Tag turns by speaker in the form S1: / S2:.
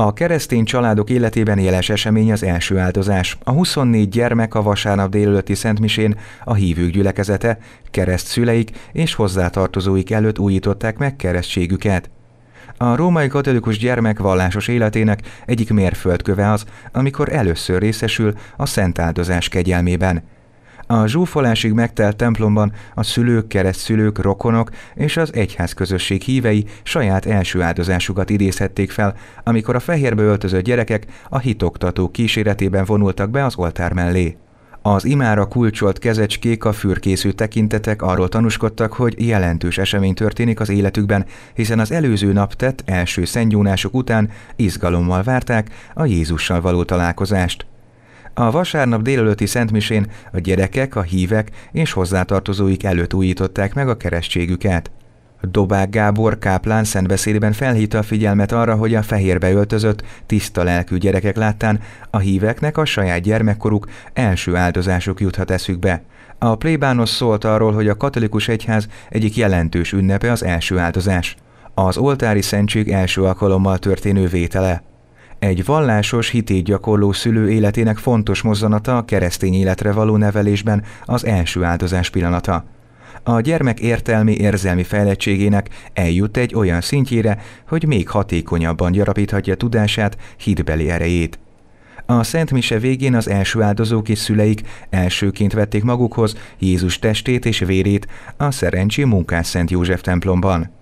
S1: A keresztény családok életében éles esemény az első áldozás. A 24 gyermek a vasárnap délelőtti szentmisén a hívők gyülekezete, kereszt szüleik és hozzátartozóik előtt újították meg keresztségüket. A római katolikus gyermek vallásos életének egyik mérföldköve az, amikor először részesül a szent áldozás kegyelmében – a zsúfolásig megtelt templomban a szülők, keresztszülők, rokonok és az egyház közösség hívei saját első áldozásukat idézhették fel, amikor a fehérbe öltözött gyerekek a hitoktató kíséretében vonultak be az oltár mellé. Az imára kulcsolt kezecskék, a fürkészű tekintetek arról tanúskodtak, hogy jelentős esemény történik az életükben, hiszen az előző nap tett első szentgyónások után izgalommal várták a Jézussal való találkozást. A vasárnap délelőtti szentmisén a gyerekek, a hívek és hozzátartozóik előtt újították meg a keresztségüket. Dobák Gábor káplán szentbeszédében felhívta a figyelmet arra, hogy a fehérbe öltözött, tiszta lelkű gyerekek láttán a híveknek a saját gyermekkoruk első áldozásuk juthat eszükbe. A plébános szólt arról, hogy a katolikus egyház egyik jelentős ünnepe az első áldozás. Az oltári szentség első alkalommal történő vétele – egy vallásos, hitét gyakorló szülő életének fontos mozzanata a keresztény életre való nevelésben az első áldozás pillanata. A gyermek értelmi érzelmi fejlettségének eljut egy olyan szintjére, hogy még hatékonyabban gyarapíthatja tudását, hitbeli erejét. A Szent Mise végén az első áldozók és szüleik elsőként vették magukhoz Jézus testét és vérét a szerencsi munkás Szent József templomban.